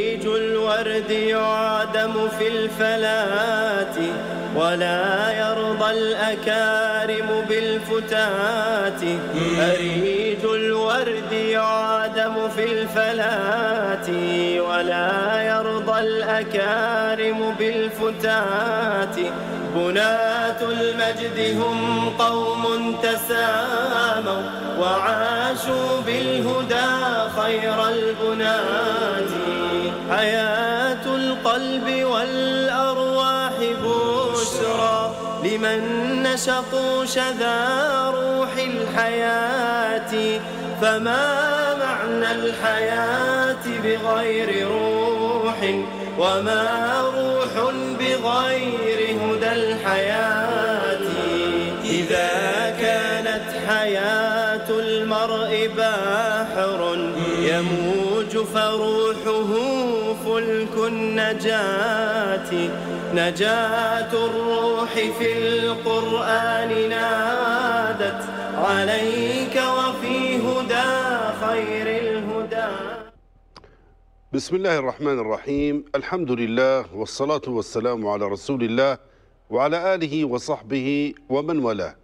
تيج الورد يعدم في الفلات ولا يرضى الأكارم بالفتات أريج الورد يعدم في الفلات ولا يرضى الأكارم بالفتات بنات المجد هم قوم تساموا وعاشوا بالهدى خير البنات حياة القلب والأرواح بشرى لمن نشطوا شذا روح الحياة فما معنى الحياة بغير روح وما روح بغير هدى الحياة إذا كانت حياة المرء باحر يموج فروحه ملك النجاة نجاة الروح في القرآن نادت عليك وفي هدى خير الهدى بسم الله الرحمن الرحيم الحمد لله والصلاة والسلام على رسول الله وعلى آله وصحبه ومن والاه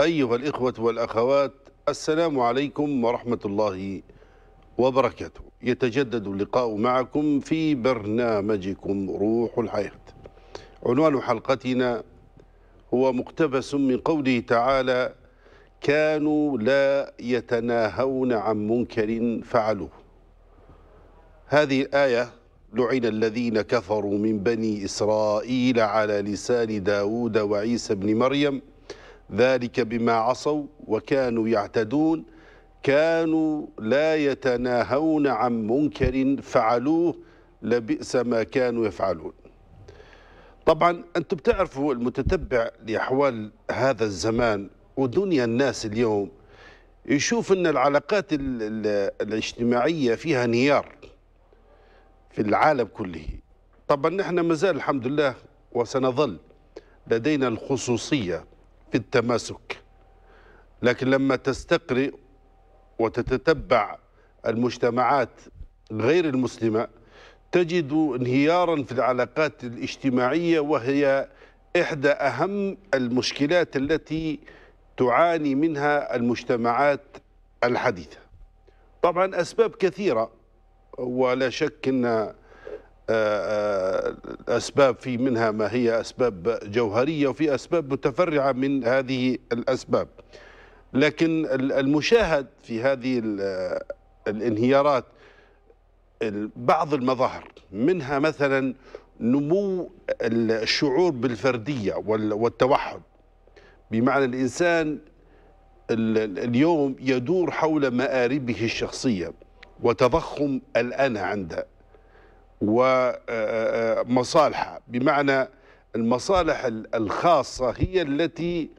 أيها الإخوة والأخوات السلام عليكم ورحمة الله وبركاته يتجدد اللقاء معكم في برنامجكم روح الحياة عنوان حلقتنا هو مقتبس من قوله تعالى كانوا لا يتناهون عن منكر فعلوه هذه الآية لعن الذين كفروا من بني إسرائيل على لسان داود وعيسى بن مريم ذلك بما عصوا وكانوا يعتدون كانوا لا يتناهون عن منكر فعلوه لبئس ما كانوا يفعلون طبعا انتم بتعرفوا المتتبع لاحوال هذا الزمان ودنيا الناس اليوم يشوف ان العلاقات الاجتماعيه فيها انهيار في العالم كله طبعا نحن مازال الحمد لله وسنظل لدينا الخصوصيه في التماسك لكن لما تستقرئ وتتتبع المجتمعات غير المسلمة تجد انهيارا في العلاقات الاجتماعية وهي إحدى أهم المشكلات التي تعاني منها المجتمعات الحديثة طبعا أسباب كثيرة ولا شك أن الأسباب آه، آه، في منها ما هي أسباب جوهرية وفي أسباب متفرعة من هذه الأسباب لكن المشاهد في هذه الانهيارات بعض المظاهر منها مثلا نمو الشعور بالفردية والتوحد بمعنى الإنسان اليوم يدور حول مآربه الشخصية وتضخم الأنا عنده ومصالحه بمعنى المصالح الخاصة هي التي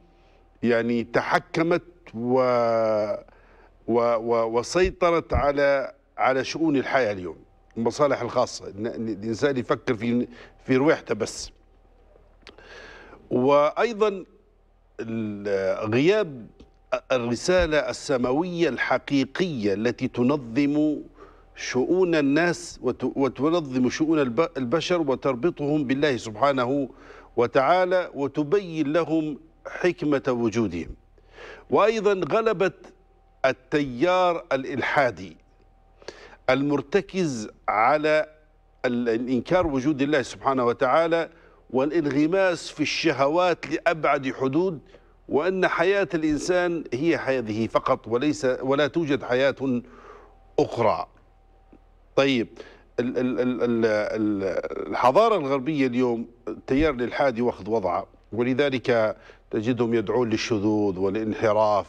يعني تحكمت و... و... و... وسيطرت على على شؤون الحياه اليوم المصالح الخاصه الانسان يفكر في في رويحته بس وايضا غياب الرساله السماويه الحقيقيه التي تنظم شؤون الناس وتنظم شؤون البشر وتربطهم بالله سبحانه وتعالى وتبين لهم حكمه وجودهم وأيضا غلبة التيار الإلحادي المرتكز على الإنكار وجود الله سبحانه وتعالى والانغماس في الشهوات لأبعد حدود وأن حياة الإنسان هي هذه فقط وليس ولا توجد حياة أخرى طيب الحضارة الغربية اليوم التيار الإلحادي واخذ وضعه ولذلك تجدهم يدعون للشذوذ والانحراف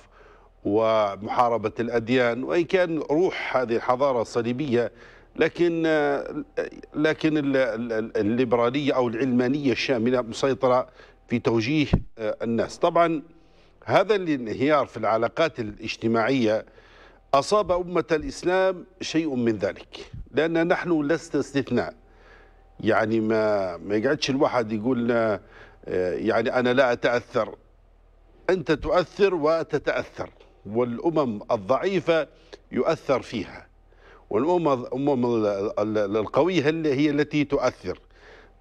ومحاربة الأديان وإن كان روح هذه الحضارة الصليبية لكن لكن الليبرالية أو العلمانية الشاملة مسيطرة في توجيه آه، الناس طبعا هذا الانهيار في العلاقات الاجتماعية أصاب أمة الإسلام شيء من ذلك لأن نحن لست استثناء يعني ما ما يقعدش الواحد يقول آه، آه، يعني أنا لا أتأثر أنت تؤثر وتتأثر والأمم الضعيفة يؤثر فيها والأمم القوية هي التي تؤثر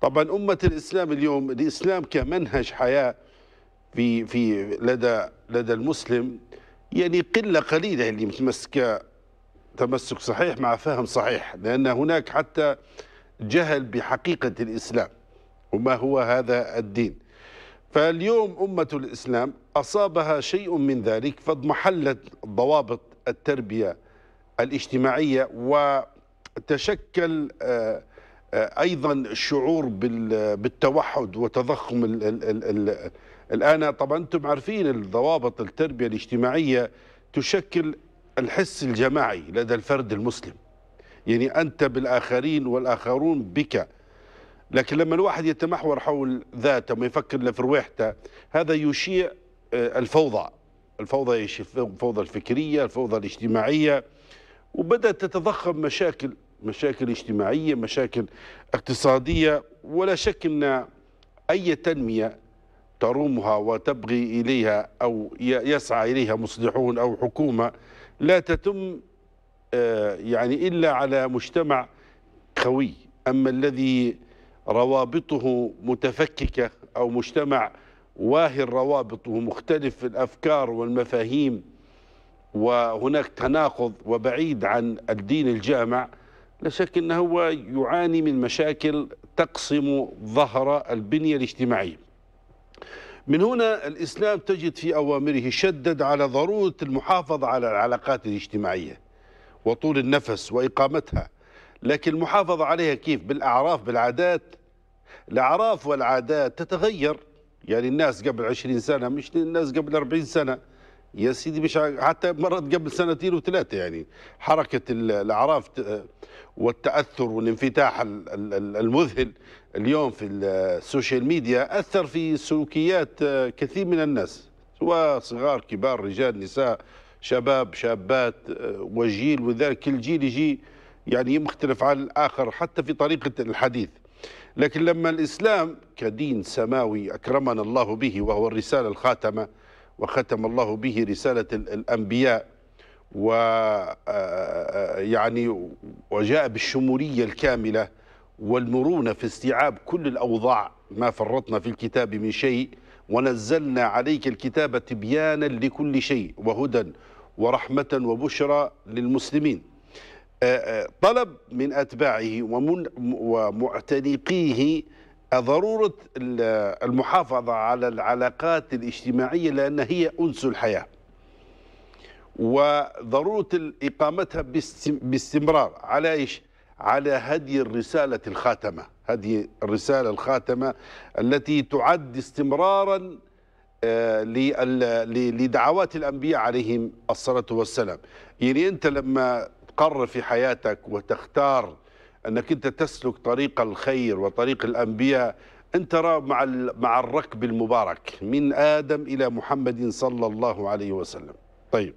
طبعا أمة الإسلام اليوم الإسلام كمنهج حياة في في لدى لدى المسلم يعني قلة قليلة اللي متمسكة تمسك صحيح مع فهم صحيح لأن هناك حتى جهل بحقيقة الإسلام وما هو هذا الدين فاليوم أمة الإسلام أصابها شيء من ذلك فاضمحلت ضوابط التربية الاجتماعية وتشكل آه، آه، أيضا شعور بالتوحد وتضخم الـ الـ الـ الآن طبعا أنتم عارفين الضوابط التربية الاجتماعية تشكل الحس الجماعي لدى الفرد المسلم يعني أنت بالآخرين والآخرون بك لكن لما الواحد يتمحور حول ذاته ما يفكر في رواحته هذا يشيع آه، الفوضى الفوضى الفوضى الفكرية الفوضى الاجتماعية وبدأت تتضخم مشاكل مشاكل اجتماعية مشاكل اقتصادية ولا شك أن أي تنمية ترومها وتبغي إليها أو يسعى إليها مصلحون أو حكومة لا تتم آه، يعني إلا على مجتمع قوي أما الذي روابطه متفككة أو مجتمع واهي الروابط ومختلف في الأفكار والمفاهيم وهناك تناقض وبعيد عن الدين الجامع لا شك أنه هو يعاني من مشاكل تقسم ظهر البنية الاجتماعية من هنا الإسلام تجد في أوامره شدد على ضرورة المحافظة على العلاقات الاجتماعية وطول النفس وإقامتها لكن المحافظة عليها كيف بالأعراف بالعادات الأعراف والعادات تتغير يعني الناس قبل 20 سنة مش الناس قبل 40 سنة يا سيدي مش حتى مرت قبل سنتين وثلاثة يعني حركة الأعراف والتأثر والانفتاح المذهل اليوم في السوشيال ميديا أثر في سلوكيات آه، كثير من الناس سواء صغار كبار رجال نساء شباب شابات آه، وجيل وذلك كل جيل يجي يعني مختلف عن الآخر حتى في طريقة الحديث لكن لما الإسلام كدين سماوي أكرمنا الله به وهو الرسالة الخاتمة وختم الله به رسالة الأنبياء و آه، آه، يعني وجاء بالشمولية الكاملة والمرونة في استيعاب كل الأوضاع ما فرطنا في الكتاب من شيء ونزلنا عليك الكتاب تبيانا لكل شيء وهدى ورحمة وبشرى للمسلمين آه، آه، طلب من أتباعه ومعتنقيه ضرورة المحافظة على العلاقات الاجتماعية لأن هي أنس الحياة وضرورة إقامتها باستمرار على إيش؟ على هدي الرسالة الخاتمة هذه الرسالة الخاتمة التي تعد استمرارا آه، لدعوات الأنبياء عليهم الصلاة والسلام يعني أنت لما تقرر في حياتك وتختار انك انت تسلك طريق الخير وطريق الانبياء انت ترى مع مع الركب المبارك من ادم الى محمد صلى الله عليه وسلم. طيب.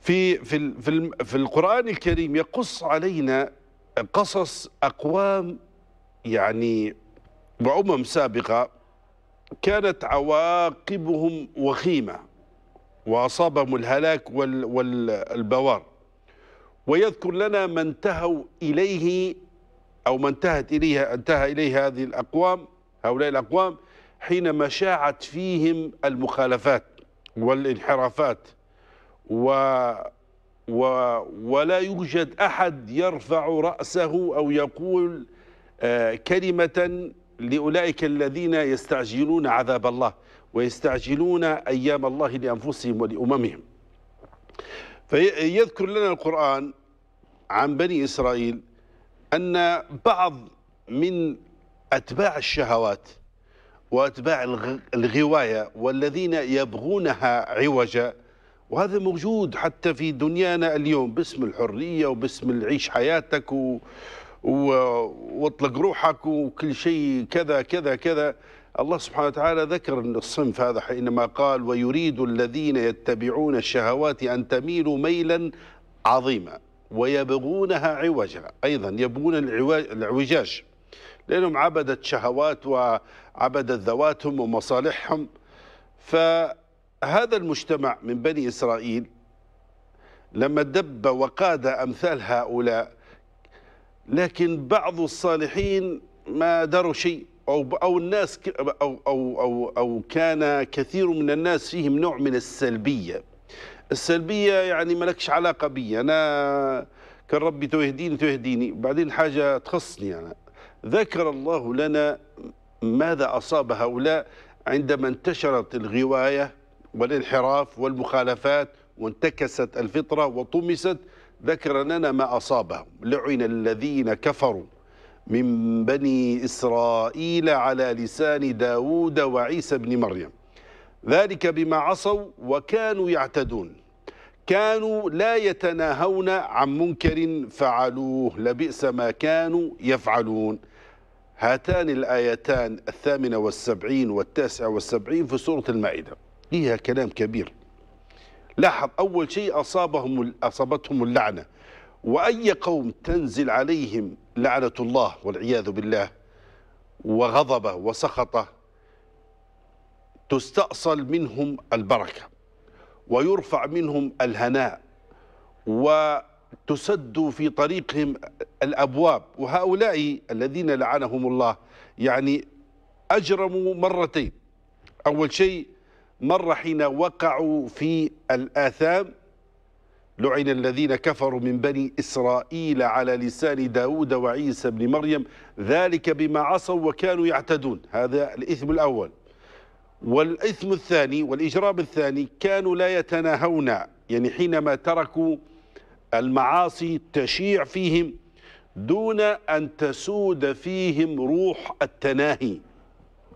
في في في في القران الكريم يقص علينا قصص اقوام يعني وامم سابقه كانت عواقبهم وخيمه وأصابهم الهلاك وال والبوار ويذكر لنا ما انتهوا إليه أو ما انتهت إليها انتهى إليه هذه الأقوام هؤلاء الأقوام حينما شاعت فيهم المخالفات والانحرافات و, و ولا يوجد أحد يرفع رأسه أو يقول آه، كلمة لأولئك الذين يستعجلون عذاب الله ويستعجلون أيام الله لأنفسهم ولأممهم فيذكر لنا القرآن عن بني إسرائيل أن بعض من أتباع الشهوات وأتباع الغواية والذين يبغونها عوجا وهذا موجود حتى في دنيانا اليوم باسم الحرية وباسم العيش حياتك و... واطلق روحك وكل شيء كذا كذا كذا الله سبحانه وتعالى ذكر الصنف هذا حينما قال ويريد الذين يتبعون الشهوات أن تميلوا ميلا عظيما ويبغونها عوجا أيضا يبغون العوجاج لأنهم عبدت شهوات وعبدت ذواتهم ومصالحهم فهذا المجتمع من بني إسرائيل لما دب وقاد أمثال هؤلاء لكن بعض الصالحين ما دروا شيء او او الناس او او او او كان كثير من الناس فيهم نوع من السلبيه السلبيه يعني مالكش علاقه بي انا كان ربي تهديني تهديني بعدين حاجه تخصني انا ذكر الله لنا ماذا اصاب هؤلاء عندما انتشرت الغوايه والانحراف والمخالفات وانتكست الفطره وطمست ذكر لنا ما اصابهم لعن الذين كفروا من بني إسرائيل على لسان داود وعيسى بن مريم ذلك بما عصوا وكانوا يعتدون كانوا لا يتناهون عن منكر فعلوه لبئس ما كانوا يفعلون هاتان الآيتان الثامنة والسبعين والتاسعة والسبعين في سورة المائدة فيها كلام كبير لاحظ أول شيء أصابهم أصابتهم اللعنة وأي قوم تنزل عليهم لعنة الله والعياذ بالله وغضبه وسخطه تستأصل منهم البركة ويرفع منهم الهناء وتسد في طريقهم الأبواب وهؤلاء الذين لعنهم الله يعني أجرموا مرتين أول شيء مرة حين وقعوا في الآثام لعن الذين كفروا من بني إسرائيل على لسان داود وعيسى بن مريم ذلك بما عصوا وكانوا يعتدون هذا الإثم الأول والإثم الثاني والإجرام الثاني كانوا لا يتناهون يعني حينما تركوا المعاصي تشيع فيهم دون أن تسود فيهم روح التناهي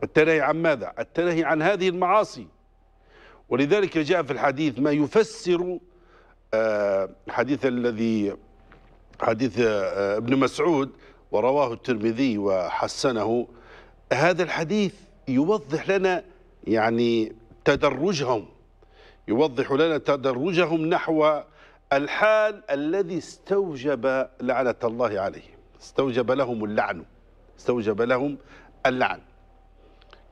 التناهي عن ماذا؟ التناهي عن هذه المعاصي ولذلك جاء في الحديث ما يفسر الحديث آه، الذي حديث آه، ابن مسعود ورواه الترمذي وحسنه هذا الحديث يوضح لنا يعني تدرجهم يوضح لنا تدرجهم نحو الحال الذي استوجب لعنة الله عليهم استوجب لهم اللعن استوجب لهم اللعن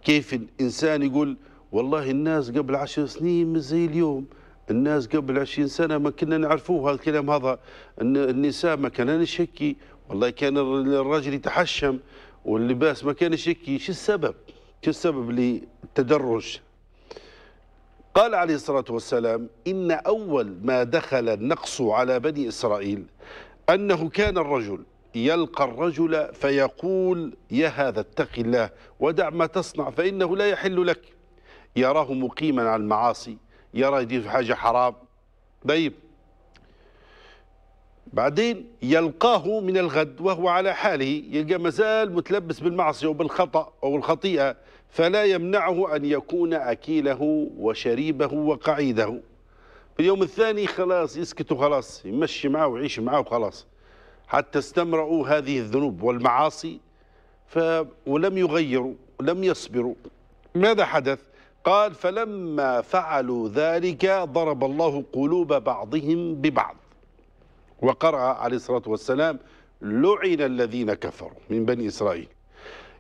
كيف الإنسان يقول والله الناس قبل عشر سنين مش زي اليوم الناس قبل 20 سنه ما كنا نعرفوه هذا ان هذا النساء ما كان نشكي والله كان الرجل يتحشم واللباس ما كانش يكي شو السبب شو السبب للتدرج قال عليه الصلاة والسلام إن أول ما دخل النقص على بني إسرائيل أنه كان الرجل يلقى الرجل فيقول يا هذا اتق الله ودع ما تصنع فإنه لا يحل لك يراه مقيما على المعاصي يرى دي حاجة حرام طيب بعدين يلقاه من الغد وهو على حاله يلقى مازال متلبس بالمعصية وبالخطأ أو الخطيئة فلا يمنعه أن يكون أكيله وشريبه وقعيده في اليوم الثاني خلاص يسكت وخلاص يمشي معه ويعيش معه وخلاص حتى استمرأوا هذه الذنوب والمعاصي ف ولم يغيروا لم يصبروا ماذا حدث قال فلما فعلوا ذلك ضرب الله قلوب بعضهم ببعض وقرأ عليه الصلاة والسلام لعن الذين كفروا من بني إسرائيل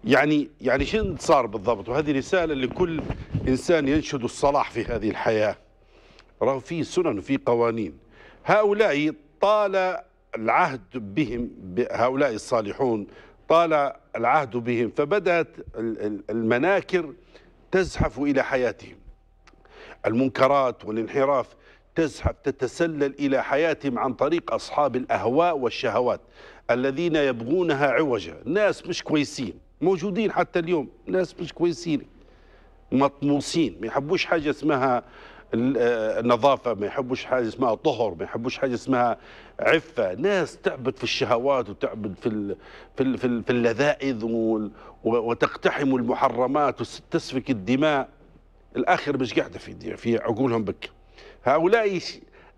يعني يعني شن صار بالضبط وهذه رسالة لكل إنسان ينشد الصلاح في هذه الحياة راه في سنن وفي قوانين هؤلاء طال العهد بهم هؤلاء الصالحون طال العهد بهم فبدأت المناكر تزحف إلى حياتهم المنكرات والانحراف تزحف تتسلل إلى حياتهم عن طريق أصحاب الأهواء والشهوات الذين يبغونها عوجا ناس مش كويسين موجودين حتى اليوم ناس مش كويسين مطموسين ما يحبوش حاجة اسمها آه، النظافه ما يحبوش حاجه اسمها طهر ما يحبوش حاجه اسمها عفه ناس تعبد في الشهوات وتعبد في في في, في اللذائذ وتقتحم المحرمات وتسفك الدماء الاخر مش قاعده في في عقولهم بك هؤلاء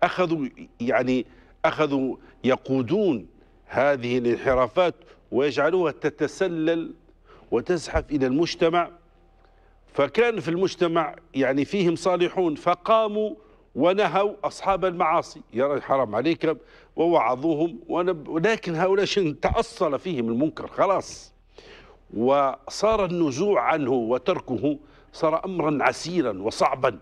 اخذوا يعني اخذوا يقودون هذه الانحرافات ويجعلوها تتسلل وتزحف الى المجتمع فكان في المجتمع يعني فيهم صالحون فقاموا ونهوا أصحاب المعاصي يا رجل حرام عليك ووعظوهم ولكن هؤلاء تأصل فيهم المنكر خلاص وصار النزوع عنه وتركه صار أمرا عسيرا وصعبا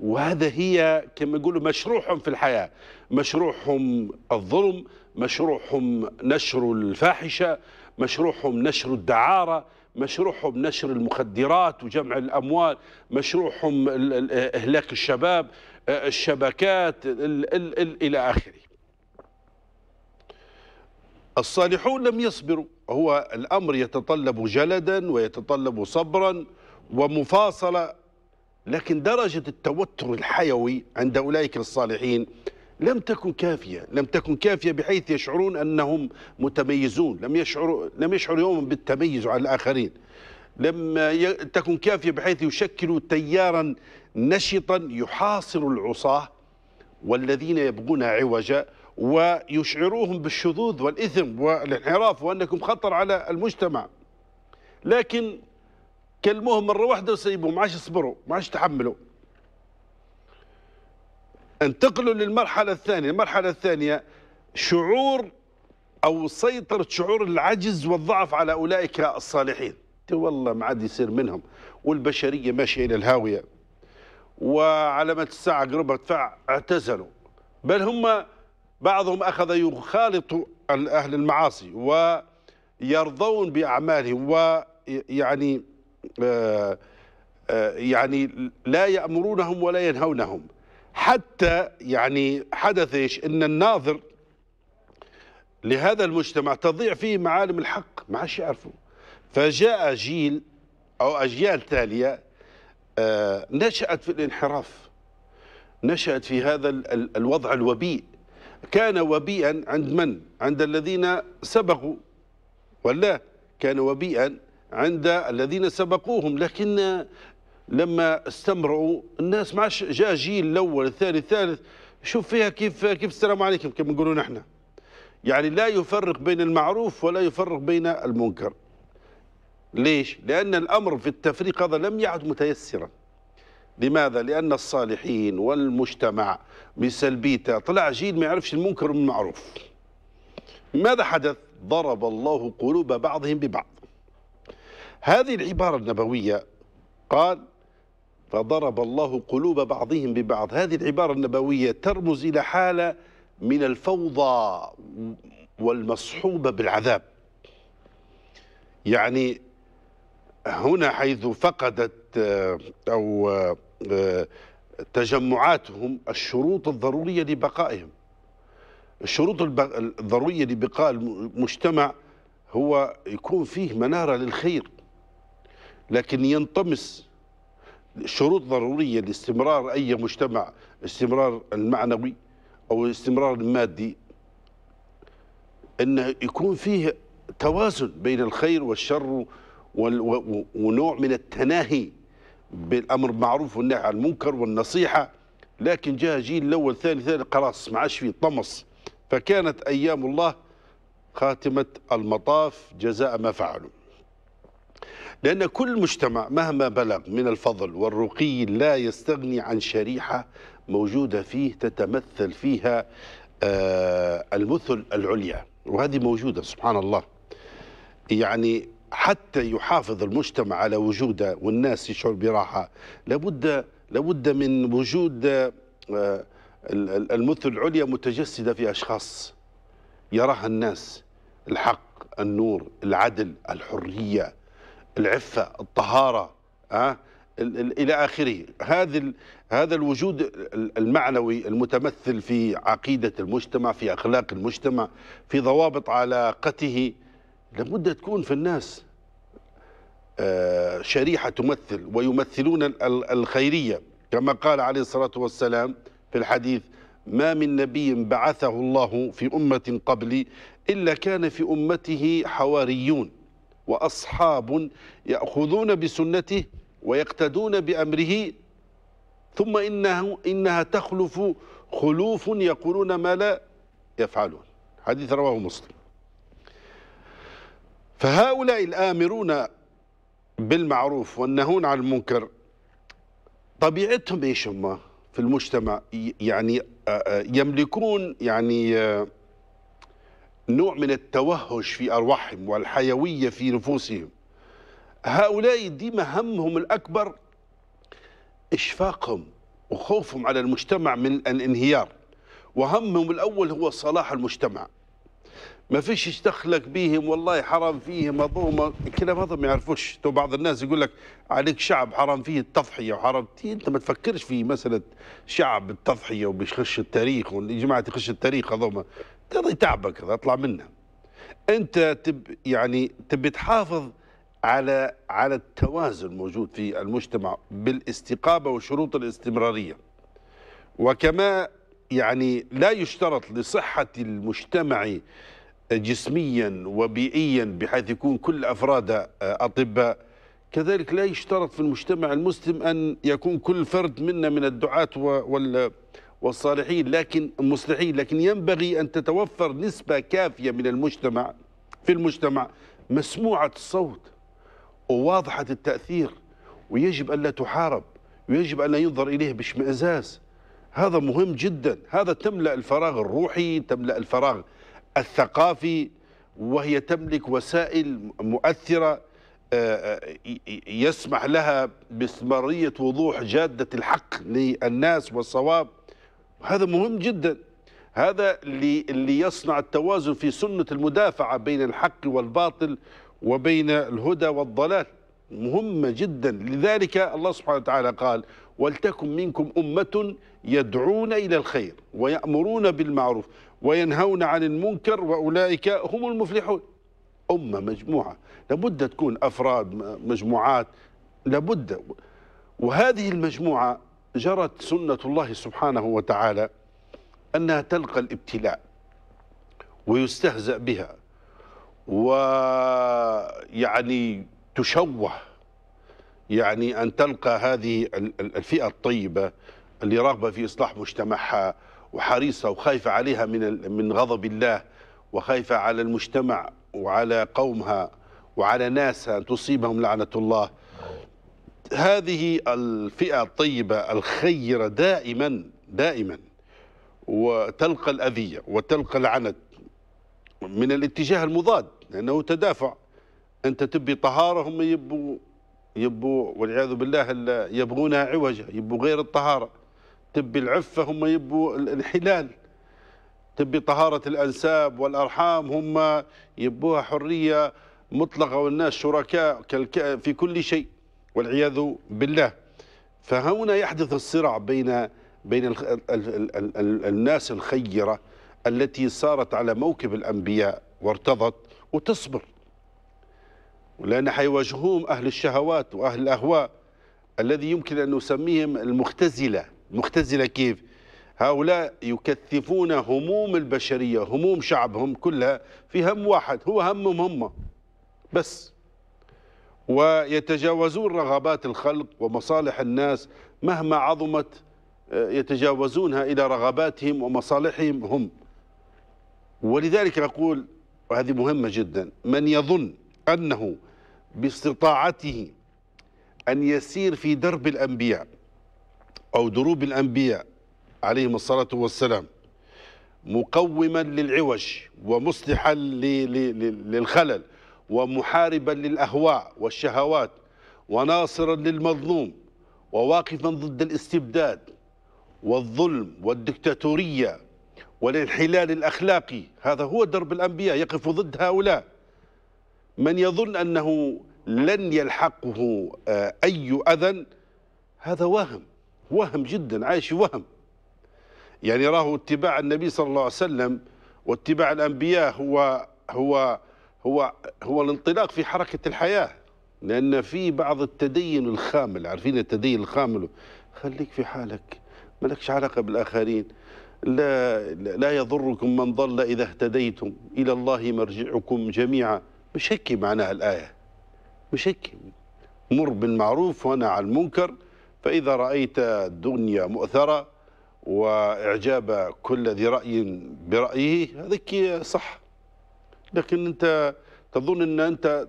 وهذا هي كما يقولوا مشروعهم في الحياة مشروعهم الظلم مشروعهم نشر الفاحشة مشروعهم نشر الدعارة مشروعهم نشر المخدرات وجمع الأموال مشروعهم إهلاك الشباب آه، الشبكات ال ال إلى آخره الصالحون لم يصبروا هو الأمر يتطلب جلدا ويتطلب صبرا ومفاصلة لكن درجة التوتر الحيوي عند أولئك الصالحين لم تكن كافية لم تكن كافية بحيث يشعرون أنهم متميزون لم يشعروا لم يشعروا يوما بالتميز على الآخرين لم تكن كافية بحيث يشكلوا تيارا نشطا يحاصر العصاة والذين يبغون عوجا ويشعروهم بالشذوذ والإثم والانحراف وأنكم خطر على المجتمع لكن كلموهم مرة واحدة وسيبوهم ما عادش يصبروا ما عادش يتحملوا انتقلوا للمرحلة الثانية المرحلة الثانية شعور أو سيطرة شعور العجز والضعف على أولئك الصالحين والله ما عاد يصير منهم والبشرية ماشية إلى الهاوية وعلامة الساعة قربت فاعتزلوا بل هم بعضهم أخذ يخالط أهل المعاصي ويرضون بأعمالهم ويعني آه، آه، يعني لا يأمرونهم ولا ينهونهم حتى يعني حدث ايش ان الناظر لهذا المجتمع تضيع فيه معالم الحق ما عادش يعرفوا فجاء جيل او اجيال تاليه آه، نشات في الانحراف نشات في هذا الوضع الوبيء كان وبيئا عند من عند الذين سبقوا ولا كان وبيئا عند الذين سبقوهم لكن لما استمروا الناس ما عادش جاء جيل الاول الثاني الثالث شوف فيها كيف كيف السلام عليكم كما نقولوا نحن يعني لا يفرق بين المعروف ولا يفرق بين المنكر ليش؟ لأن الأمر في التفريق هذا لم يعد متيسرا لماذا؟ لأن الصالحين والمجتمع بسلبيته طلع جيل ما يعرفش المنكر من المعروف ماذا حدث؟ ضرب الله قلوب بعضهم ببعض هذه العبارة النبوية قال فضرب الله قلوب بعضهم ببعض هذه العبارة النبوية ترمز إلى حالة من الفوضى والمصحوبة بالعذاب يعني هنا حيث فقدت آه، أو آه، آه، تجمعاتهم الشروط الضرورية لبقائهم الشروط الضرورية لبقاء المجتمع هو يكون فيه منارة للخير لكن ينطمس شروط ضرورية لاستمرار أي مجتمع استمرار المعنوي أو الاستمرار المادي أن يكون فيه توازن بين الخير والشر ونوع من التناهي بالأمر بالمعروف والنهي عن المنكر والنصيحة لكن جاء جيل الأول ثاني ثالث خلاص ما عادش فيه طمس فكانت أيام الله خاتمة المطاف جزاء ما فعلوا لأن كل مجتمع مهما بلغ من الفضل والرقي لا يستغني عن شريحة موجودة فيه تتمثل فيها آه، المثل العليا وهذه موجودة سبحان الله يعني حتى يحافظ المجتمع على وجوده والناس يشعر براحة لابد لابد من وجود آه، المثل العليا متجسدة في أشخاص يراها الناس الحق النور العدل الحرية العفه الطهاره أه؟ الى اخره هذا هذا الوجود المعنوي المتمثل في عقيده المجتمع في اخلاق المجتمع في ضوابط علاقته لابد تكون في الناس آه، شريحه تمثل ويمثلون الخيريه كما قال عليه الصلاه والسلام في الحديث ما من نبي بعثه الله في امه قبلي الا كان في امته حواريون وأصحاب يأخذون بسنته ويقتدون بأمره ثم إنه إنها تخلف خلوف يقولون ما لا يفعلون حديث رواه مسلم فهؤلاء الآمرون بالمعروف والنهون عن المنكر طبيعتهم ايش هم في المجتمع يعني آه، آه، يملكون يعني آه، نوع من التوهج في أرواحهم والحيوية في نفوسهم هؤلاء دي مهمهم الأكبر إشفاقهم وخوفهم على المجتمع من الانهيار وهمهم الأول هو صلاح المجتمع ما فيش اشتخلك بيهم والله حرام فيهم هذوما الكلام هذا ما يعرفوش تو بعض الناس يقول لك عليك شعب حرام فيه التضحيه وحرام انت ما تفكرش في مساله شعب التضحيه وبيخش التاريخ والجماعه تخش التاريخ هذوما قضي تعبك هذا اطلع منها انت تب يعني تبي تحافظ على على التوازن الموجود في المجتمع بالاستقامه وشروط الاستمراريه وكما يعني لا يشترط لصحه المجتمع جسميا وبيئيا بحيث يكون كل افراد اطباء كذلك لا يشترط في المجتمع المسلم ان يكون كل فرد منا من الدعاه وال والصالحين لكن المصلحين لكن ينبغي أن تتوفر نسبة كافية من المجتمع في المجتمع مسموعة الصوت وواضحة التأثير ويجب ان لا تحارب ويجب أن لا ينظر إليه باشمئزاز هذا مهم جدا هذا تملأ الفراغ الروحي تملأ الفراغ الثقافي وهي تملك وسائل مؤثرة آه، آه، يسمح لها باستمرارية وضوح جادة الحق للناس والصواب هذا مهم جدا هذا اللي اللي يصنع التوازن في سنه المدافعه بين الحق والباطل وبين الهدى والضلال مهمه جدا لذلك الله سبحانه وتعالى قال ولتكن منكم امه يدعون الى الخير ويامرون بالمعروف وينهون عن المنكر واولئك هم المفلحون امه مجموعه لابد تكون افراد مجموعات لابد وهذه المجموعه جرت سنة الله سبحانه وتعالى أنها تلقى الابتلاء ويستهزأ بها ويعني تشوه يعني أن تلقى هذه الفئة الطيبة اللي راغبة في إصلاح مجتمعها وحريصة وخايفة عليها من من غضب الله وخايفة على المجتمع وعلى قومها وعلى ناسها أن تصيبهم لعنة الله هذه الفئة الطيبة الخيرة دائما دائما وتلقى الأذية وتلقى العنت من الاتجاه المضاد لأنه تدافع أنت تبي طهارة هم يبوا يبوا والعياذ بالله يبغونها عوجة يبوا غير الطهارة تبي العفة هم يبوا الانحلال تبي طهارة الأنساب والأرحام هم يبوها حرية مطلقة والناس شركاء في كل شيء والعياذ بالله فهنا يحدث الصراع بين بين الناس الخيرة التي صارت على موكب الأنبياء وارتضت وتصبر لأن حيواجههم أهل الشهوات وأهل الأهواء الذي يمكن أن نسميهم المختزلة المختزلة كيف؟ هؤلاء يكثفون هموم البشرية هموم شعبهم كلها في هم واحد هو همهم هم بس ويتجاوزون رغبات الخلق ومصالح الناس مهما عظمت آه، يتجاوزونها إلى رغباتهم ومصالحهم هم ولذلك أقول وهذه مهمة جدا من يظن أنه باستطاعته أن يسير في درب الأنبياء أو دروب الأنبياء عليهم الصلاة والسلام مقوما للعوج ومصلحا للخلل ومحاربا للأهواء والشهوات وناصرا للمظلوم وواقفا ضد الاستبداد والظلم والدكتاتورية والانحلال الأخلاقي هذا هو درب الأنبياء يقف ضد هؤلاء من يظن أنه لن يلحقه آه، أي أذى هذا وهم وهم جدا عايش وهم يعني راه اتباع النبي صلى الله عليه وسلم واتباع الأنبياء هو هو هو هو الانطلاق في حركه الحياه لان في بعض التدين الخامل عارفين التدين الخامل خليك في حالك مالكش علاقه بالاخرين لا لا يضركم من ضل اذا اهتديتم الى الله مرجعكم جميعا مش هيك معناها الايه مش هيك مر بالمعروف وانا عن المنكر فاذا رايت الدنيا مؤثره واعجاب كل ذي راي برايه هذيك صح لكن أنت تظن أن أنت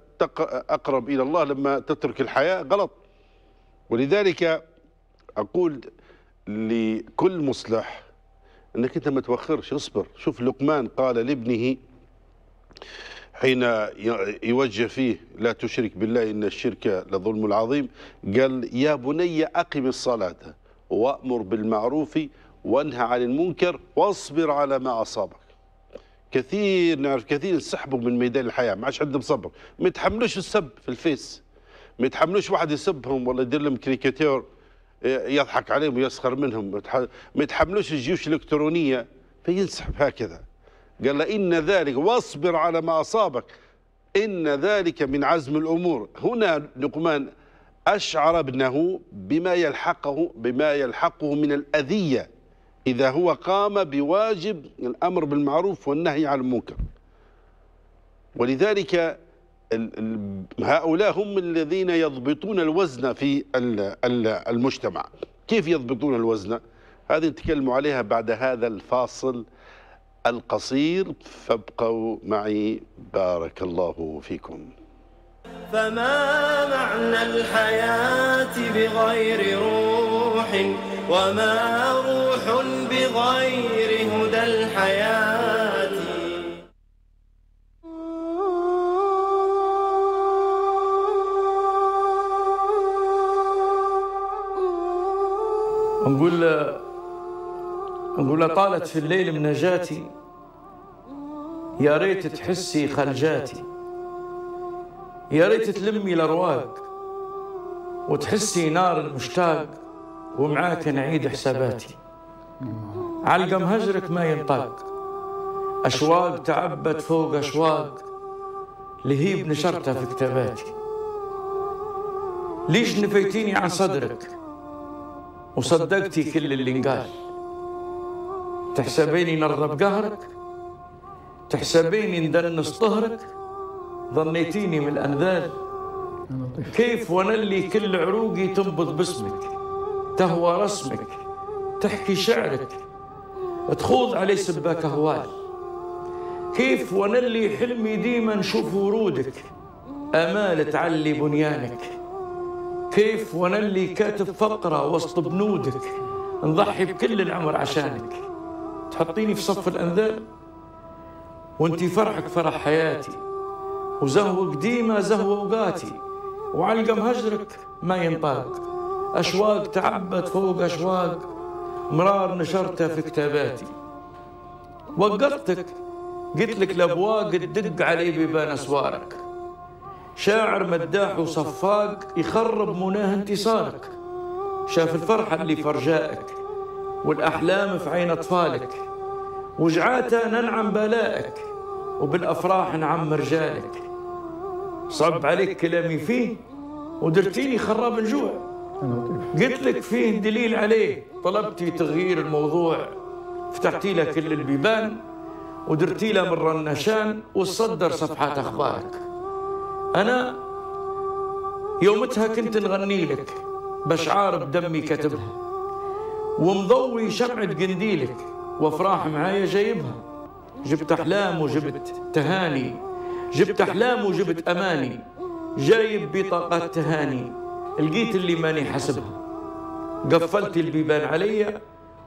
أقرب إلى الله لما تترك الحياة غلط ولذلك أقول لكل مصلح أنك أنت ما توخرش اصبر شوف لقمان قال لابنه حين يوجه فيه لا تشرك بالله إن الشرك لظلم عظيم قال يا بني أقم الصلاة وأمر بالمعروف وانهى عن المنكر واصبر على ما أصابك كثير نعرف كثير انسحبوا من ميدان الحياه ما عادش عندهم صبر ما يتحملوش السب في الفيس ما يتحملوش واحد يسبهم ولا يدير لهم كريكاتير يضحك عليهم ويسخر منهم ما يتحملوش الجيوش الالكترونيه فينسحب هكذا قال له ان ذلك واصبر على ما اصابك ان ذلك من عزم الامور هنا لقمان اشعر ابنه بما يلحقه بما يلحقه من الاذيه إذا هو قام بواجب الأمر بالمعروف والنهي عن المنكر ولذلك هؤلاء هم الذين يضبطون الوزن في المجتمع كيف يضبطون الوزن؟ هذه نتكلم عليها بعد هذا الفاصل القصير فابقوا معي بارك الله فيكم فما معنى الحياة بغير روح روح وما روح بغير هدى الحياة نقول نقول طالت في الليل من نجاتي يا ريت تحسي خلجاتي يا ريت تلمي الارواق وتحسي نار المشتاق ومعاك نعيد حساباتي علقم هجرك ما ينطاق أشواق تعبت فوق أشواق لهيب نشرتها في كتاباتي ليش نفيتيني عن صدرك وصدقتي كل اللي انقال تحسبيني نرب قهرك تحسبيني ندنس طهرك ظنيتيني من الأنذال طيب. كيف وانا اللي كل عروقي تنبض باسمك تهوى رسمك تحكي شعرك تخوض عليه سباك أهوال كيف ونلي حلمي ديما نشوف ورودك أمال تعلي بنيانك كيف ونلي كاتب فقرة وسط بنودك نضحي بكل العمر عشانك تحطيني في صف الأنذار وانتي فرحك فرح حياتي وزهوك ديما زهو اوقاتي وعلقم هجرك ما ينطاق أشواق تعبت فوق أشواق مرار نشرتها في كتاباتي وقفتك قلت لك الأبواق تدق علي ببان أسوارك شاعر مداح وصفاق يخرب مناه انتصارك شاف الفرحة اللي فرجائك والأحلام في عين أطفالك وجعاتها ننعم بلائك وبالأفراح نعم رجالك صب عليك كلامي فيه ودرتيني خراب الجوع قلت لك في دليل عليه طلبتي تغيير الموضوع فتحتي له كل البيبان ودرتي له مرة النشان وتصدر صفحات أخبارك أنا يومتها كنت نغني لك بشعار بدمي كتبها ومضوي شمعة قنديلك وافراح معايا جايبها جبت أحلام وجبت تهاني جبت أحلام وجبت أماني جايب بطاقات تهاني لقيت اللي ماني حسبها قفلت البيبان علي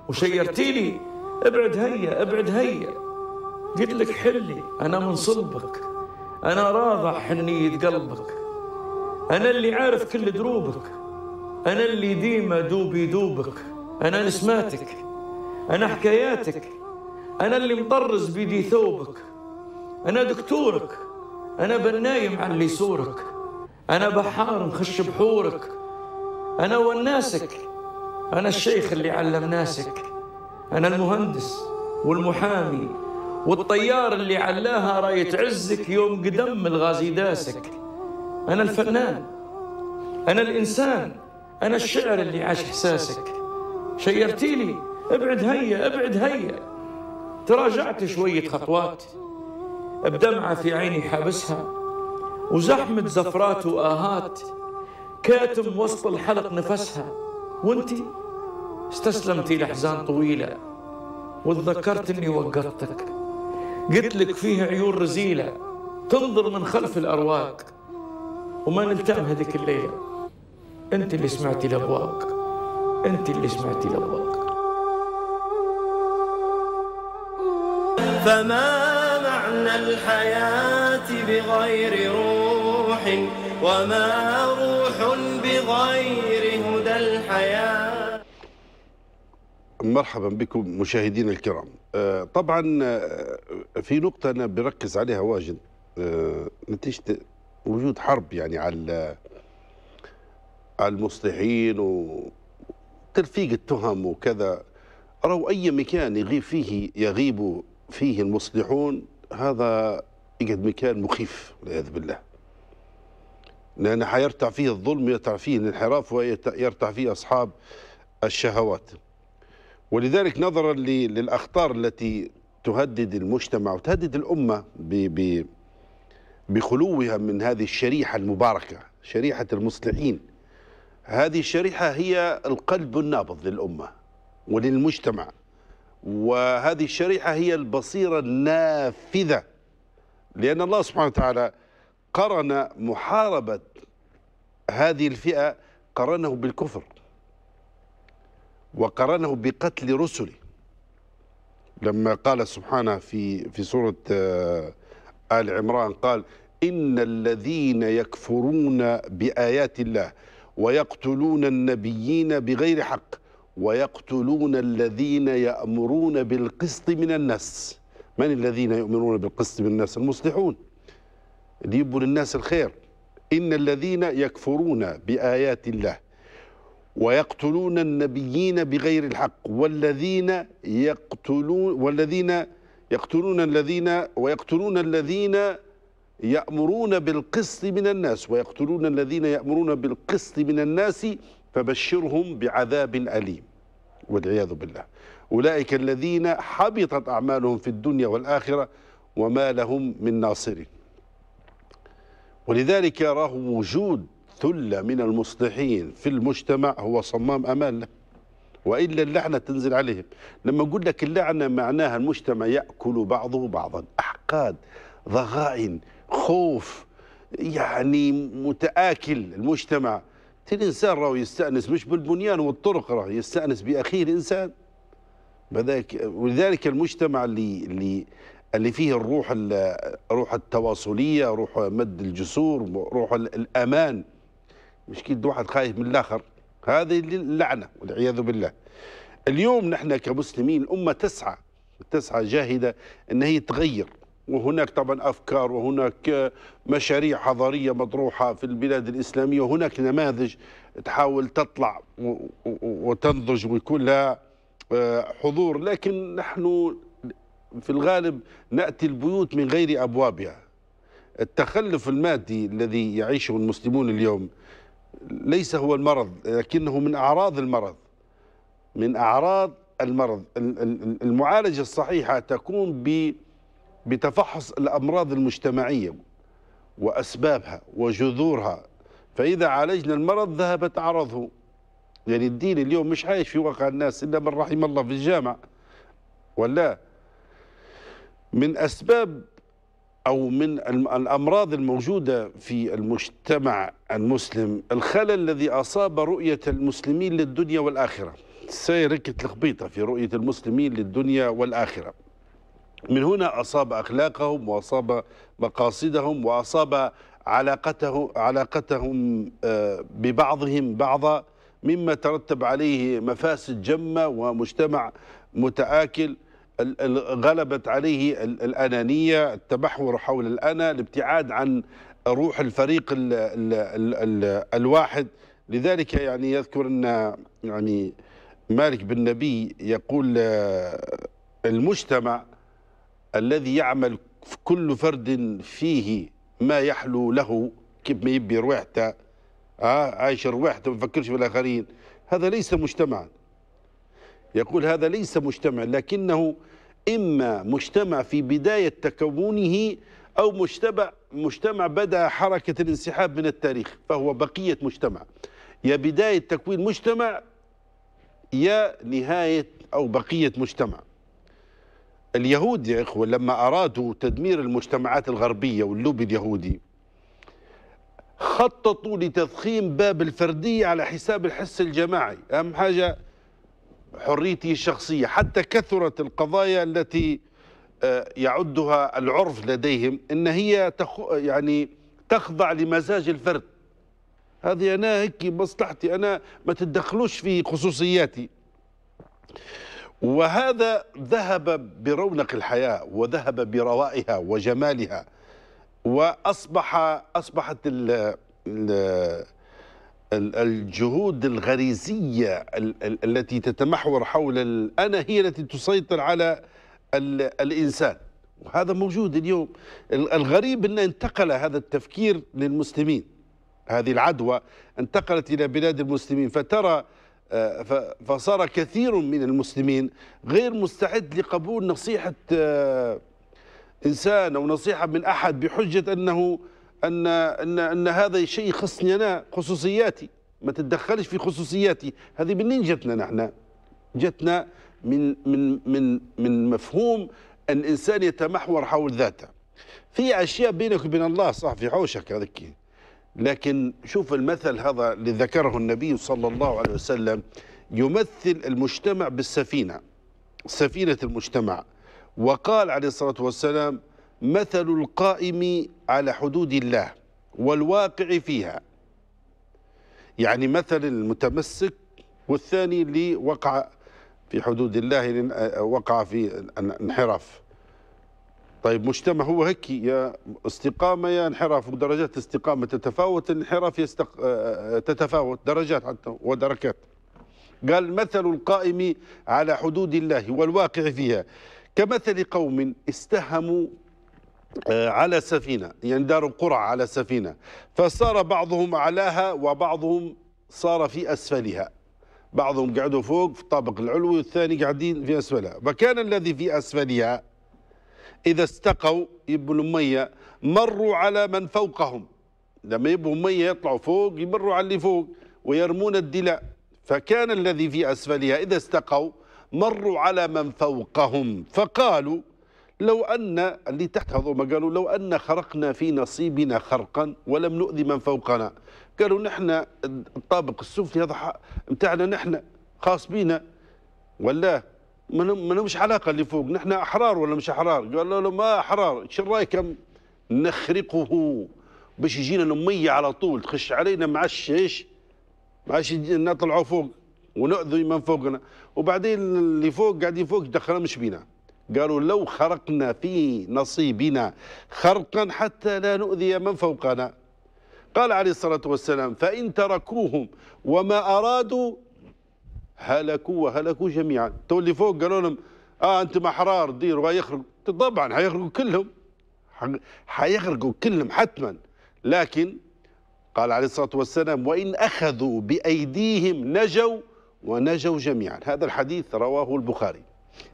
وشيرتيني ابعد هيا ابعد هيا قلت لك حلي انا من صلبك انا راضع حنيه قلبك انا اللي عارف كل دروبك انا اللي ديما دوبي دوبك انا نسماتك انا حكاياتك انا اللي مطرز بيدي ثوبك انا دكتورك انا بنايم على اللي صورك أنا بحار نخش بحورك أنا وناسك أنا الشيخ اللي علم ناسك أنا المهندس والمحامي والطيار اللي علاها راية عزك يوم قدم الغازي داسك أنا الفنان أنا الإنسان أنا الشعر اللي عاش إحساسك شيرتيلي ابعد هيا ابعد هيا تراجعت شوية خطوات بدمعة في عيني حابسها وزحمة زفرات وآهات كاتم وسط الحلق نفسها وانتي استسلمتي لحزان طويلة وتذكرت اني وقفتك قلت لك فيه عيون رزيلة تنظر من خلف الأرواق وما نلتام هذيك الليلة انت اللي سمعتي الأبواق انت اللي سمعتي الأبواق فما معنى الحياة بغير روح روح وما روح بغير هدى الحياة مرحبا بكم مشاهدينا الكرام آه، طبعا آه، في نقطة أنا بركز عليها واجد نتيجة آه، وجود حرب يعني على على المصلحين وتلفيق التهم وكذا أروا أي مكان يغيب فيه يغيب فيه المصلحون هذا يقعد مكان مخيف والعياذ بالله لأن حيرتع فيه الظلم يرتع فيه الانحراف ويرتع فيه أصحاب الشهوات ولذلك نظرا للأخطار التي تهدد المجتمع وتهدد الأمة بخلوها من هذه الشريحة المباركة شريحة المصلحين هذه الشريحة هي القلب النابض للأمة وللمجتمع وهذه الشريحة هي البصيرة النافذة لأن الله سبحانه وتعالى قرن محاربة هذه الفئة قرنه بالكفر وقرنه بقتل رسله لما قال سبحانه في في سورة آه، آل عمران قال إن الذين يكفرون بآيات الله ويقتلون النبيين بغير حق ويقتلون الذين يأمرون بالقسط من الناس من الذين يؤمرون بالقسط من الناس المصلحون يبوا للناس الخير إن الذين يكفرون بآيات الله ويقتلون النبيين بغير الحق والذين يقتلون والذين يقتلون الذين ويقتلون الذين يأمرون بالقسط من الناس ويقتلون الذين يأمرون بالقسط من الناس فبشرهم بعذاب أليم والعياذ بالله أولئك الذين حبطت أعمالهم في الدنيا والآخرة وما لهم من ناصرين ولذلك يراه وجود ثلة من المصلحين في المجتمع هو صمام أمان له وإلا اللعنة تنزل عليهم لما أقول لك اللعنة معناها المجتمع يأكل بعضه بعضا أحقاد ضغائن خوف يعني متآكل المجتمع الإنسان راهو يستأنس مش بالبنيان والطرق راهو يستأنس بأخيه الإنسان ولذلك المجتمع اللي اللي اللي فيه الروح الروح التواصليه روح مد الجسور روح الامان مش كيد واحد خايف من الاخر هذه اللعنه والعياذ بالله اليوم نحن كمسلمين الامه تسعى تسعى جاهده ان هي تغير وهناك طبعا افكار وهناك مشاريع حضاريه مطروحه في البلاد الاسلاميه وهناك نماذج تحاول تطلع وتنضج ويكون لها آه، حضور لكن نحن في الغالب نأتي البيوت من غير أبوابها التخلف المادي الذي يعيشه المسلمون اليوم ليس هو المرض لكنه من أعراض المرض من أعراض المرض المعالجة الصحيحة تكون بتفحص الأمراض المجتمعية وأسبابها وجذورها فإذا عالجنا المرض ذهبت أعراضه يعني الدين اليوم مش عايش في واقع الناس إلا من رحم الله في الجامع ولا من أسباب أو من الأمراض الموجودة في المجتمع المسلم الخلل الذي أصاب رؤية المسلمين للدنيا والآخرة سيركة الخبيطة في رؤية المسلمين للدنيا والآخرة من هنا أصاب أخلاقهم وأصاب مقاصدهم وأصاب علاقته علاقتهم آه، ببعضهم بعضا مما ترتب عليه مفاسد جمة ومجتمع متآكل غلبت عليه الأنانية التمحور حول الأنا الابتعاد عن روح الفريق الـ الـ الـ الـ الواحد لذلك يعني يذكر أن يعني مالك بن نبي يقول آه، المجتمع الذي يعمل في كل فرد فيه ما يحلو له كيف ما يبي روحته آه عايش روحته ما يفكرش في الآخرين هذا ليس مجتمعا يقول هذا ليس مجتمعا لكنه إما مجتمع في بداية تكونه أو مجتمع, مجتمع بدأ حركة الانسحاب من التاريخ فهو بقية مجتمع يا بداية تكوين مجتمع يا نهاية أو بقية مجتمع اليهود يا إخوة لما أرادوا تدمير المجتمعات الغربية واللوبي اليهودي خططوا لتضخيم باب الفردية على حساب الحس الجماعي أهم حاجة حريتي الشخصية حتى كثرت القضايا التي آه، يعدها العرف لديهم ان هي تخ... يعني تخضع لمزاج الفرد هذه انا هيك مصلحتي انا ما تتدخلوش في خصوصياتي وهذا ذهب برونق الحياه وذهب بروائها وجمالها واصبح اصبحت ال... ال... الجهود الغريزية التي تتمحور حول الأنا هي التي تسيطر على الإنسان وهذا موجود اليوم الغريب أن انتقل هذا التفكير للمسلمين هذه العدوى انتقلت إلى بلاد المسلمين فترى آه، فصار كثير من المسلمين غير مستعد لقبول نصيحة آه، إنسان أو نصيحة من أحد بحجة أنه ان ان ان هذا شيء يخصني انا خصوصياتي ما تتدخلش في خصوصياتي هذه منين جتنا نحن جتنا من من من من مفهوم ان الانسان يتمحور حول ذاته في اشياء بينك وبين الله صح في حوشك هذاك لكن شوف المثل هذا اللي ذكره النبي صلى الله عليه وسلم يمثل المجتمع بالسفينه سفينه المجتمع وقال عليه الصلاه والسلام مثل القائم على حدود الله والواقع فيها يعني مثل المتمسك والثاني اللي وقع في حدود الله وقع في انحراف طيب مجتمع هو هيك يا استقامه يا انحراف ودرجات الاستقامه تتفاوت الانحراف يستق... تتفاوت درجات حتى ودركات قال مثل القائم على حدود الله والواقع فيها كمثل قوم استهموا آه، على سفينة يعني داروا قرعة على سفينة فصار بعضهم علاها وبعضهم صار في أسفلها بعضهم قعدوا فوق في الطابق العلوي والثاني قاعدين في أسفلها فكان الذي في أسفلها إذا استقوا يبوا المية مروا على من فوقهم لما يبوا مية يطلعوا فوق يمروا على اللي فوق ويرمون الدلاء فكان الذي في أسفلها إذا استقوا مروا على من فوقهم فقالوا لو أن اللي تحت هذوما قالوا لو أن خرقنا في نصيبنا خرقا ولم نؤذي من فوقنا قالوا نحن الطابق السفلي هذا نتاعنا نحن خاص بينا ولا ما لهمش علاقة اللي فوق نحن أحرار ولا مش أحرار قالوا له ما أحرار شو رايكم نخرقه باش يجينا المية على طول تخش علينا مع الشيش معاش نطلعوا فوق ونؤذي من فوقنا وبعدين اللي فوق قاعدين فوق مش بينا قالوا لو خرقنا في نصيبنا خرقا حتى لا نؤذي من فوقنا قال عليه الصلاة والسلام فإن تركوهم وما أرادوا هلكوا وهلكوا جميعا تولي فوق قالوا لهم آه أنتم أحرار ديروا هيخرقوا طبعا هيخرقوا كلهم هيخرقوا كلهم حتما لكن قال عليه الصلاة والسلام وإن أخذوا بأيديهم نجوا ونجوا جميعا هذا الحديث رواه البخاري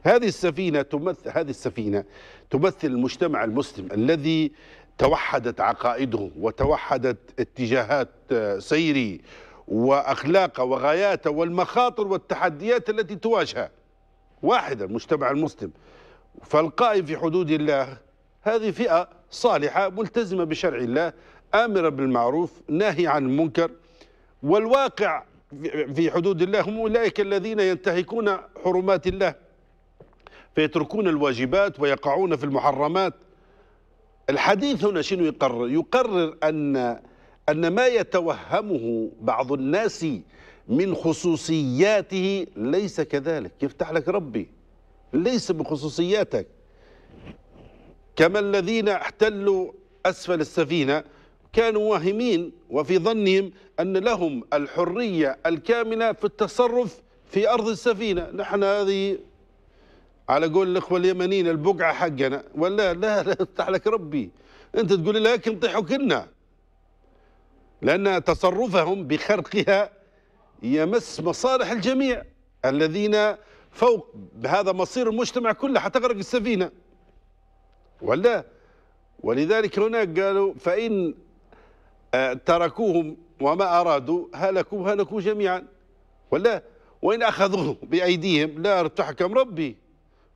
هذه السفينة تمثل هذه السفينة تمثل المجتمع المسلم الذي توحدت عقائده وتوحدت اتجاهات آه، سيره واخلاقه وغاياته والمخاطر والتحديات التي تواجهه واحدة المجتمع المسلم فالقائم في حدود الله هذه فئة صالحة ملتزمة بشرع الله آمرة بالمعروف ناهي عن المنكر والواقع في حدود الله هم أولئك الذين ينتهكون حرمات الله فيتركون الواجبات ويقعون في المحرمات الحديث هنا شنو يقرر يقرر أن أن ما يتوهمه بعض الناس من خصوصياته ليس كذلك يفتح لك ربي ليس بخصوصياتك كما الذين احتلوا أسفل السفينة كانوا واهمين وفي ظنهم أن لهم الحرية الكاملة في التصرف في أرض السفينة نحن هذه على قول الاخوه اليمنيين البقعه حقنا ولا لا لا يفتح لك ربي انت تقول لك لكن طيحوا كلنا لان تصرفهم بخرقها يمس مصالح الجميع الذين فوق بهذا مصير المجتمع كله حتغرق السفينه ولا ولذلك هناك قالوا فان آه، تركوهم وما ارادوا هلكوا هلكوا جميعا ولا وان اخذوه بايديهم لا تحكم ربي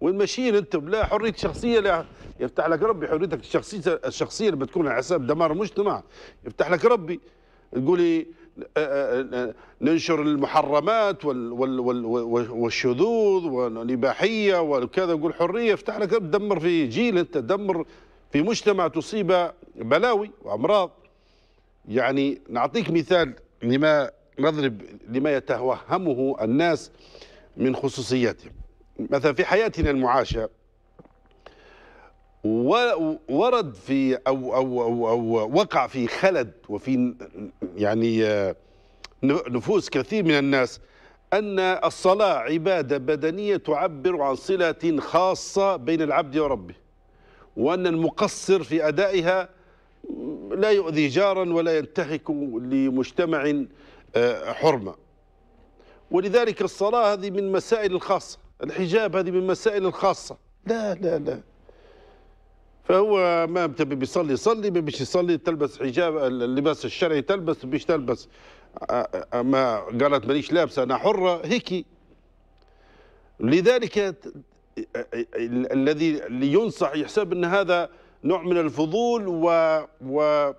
وين ماشيين انتم لا حريه شخصيه لا يفتح لك ربي حريتك الشخصيه الشخصيه اللي بتكون على حساب دمار المجتمع يفتح لك ربي تقولي آه، آه، آه، ننشر المحرمات وال وال وال والشذوذ والاباحيه وكذا نقول حريه يفتح لك ربي تدمر في جيل انت تدمر في مجتمع تصيب بلاوي وامراض يعني نعطيك مثال لما نضرب لما يتوهمه الناس من خصوصياتهم مثلا في حياتنا المعاشه ورد في أو, أو, أو, أو وقع في خلد وفي يعني نفوس كثير من الناس أن الصلاة عبادة بدنية تعبر عن صلة خاصة بين العبد وربه وأن المقصر في أدائها لا يؤذي جارا ولا ينتهك لمجتمع آه، حرمة ولذلك الصلاة هذه من مسائل الخاصة الحجاب هذه من المسائل الخاصة لا لا لا فهو ما تبي بيصلي يصلي ما بيش يصلي تلبس حجاب اللباس الشرعي تلبس بيش تلبس ما قالت مانيش لابسة أنا حرة هيك لذلك الذي ينصح يحسب أن هذا نوع من الفضول و, و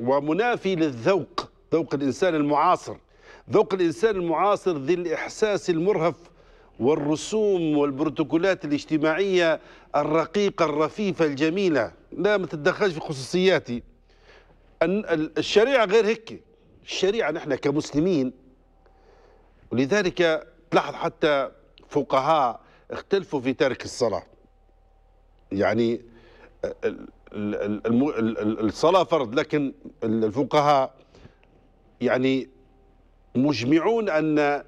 ومنافي للذوق ذوق الإنسان المعاصر ذوق الإنسان المعاصر ذي الإحساس المرهف والرسوم والبروتوكولات الاجتماعية الرقيقة الرفيفة الجميلة لا ما تتدخلش في خصوصياتي الشريعة غير هيك الشريعة نحن كمسلمين ولذلك تلاحظ حتى فقهاء اختلفوا في ترك الصلاة يعني الصلاة فرض لكن الفقهاء يعني مجمعون أن